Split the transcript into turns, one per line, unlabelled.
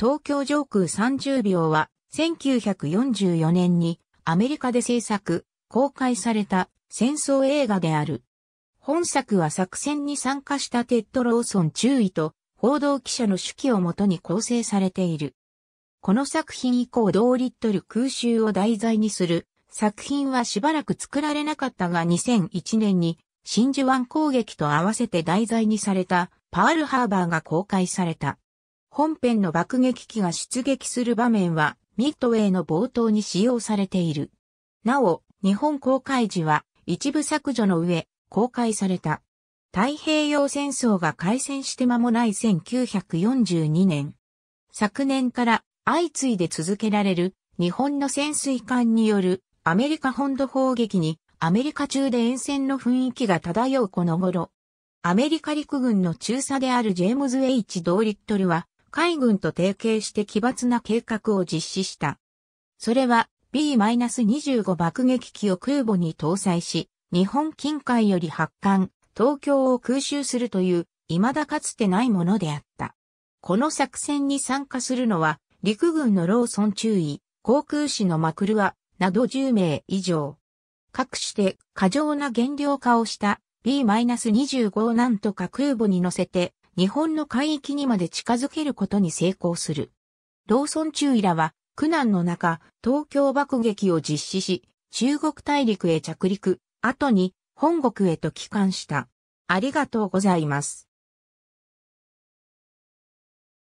東京上空30秒は、1944年にアメリカで制作、公開された戦争映画である。本作は作戦に参加したテッド・ローソン注意と報道記者の手記をもとに構成されている。この作品以降同リットル空襲を題材にする作品はしばらく作られなかったが2001年に真珠湾攻撃と合わせて題材にされたパールハーバーが公開された。本編の爆撃機が出撃する場面は、ミッドウェイの冒頭に使用されている。なお、日本公開時は一部削除の上、公開された。太平洋戦争が開戦して間もない1942年。昨年から相次いで続けられる日本の潜水艦によるアメリカ本土砲撃にアメリカ中で沿線の雰囲気が漂うこの頃。アメリカ陸軍の中佐であるジェームズ・ H・ ドーリットルは海軍と提携して奇抜な計画を実施した。それは B-25 爆撃機を空母に搭載し、日本近海より発艦、東京を空襲するという、未だかつてないものであった。この作戦に参加するのは、陸軍のローソン中尉、航空士のマクルワ、など10名以上。各して過剰な減量化をした B-25 をなんとか空母に乗せて日本の海域にまで近づけることに成功する。ローソン中尉らは苦難の中、東京爆撃を実施し、中国大陸へ着陸、後に本国へと帰還した。ありがとうございます。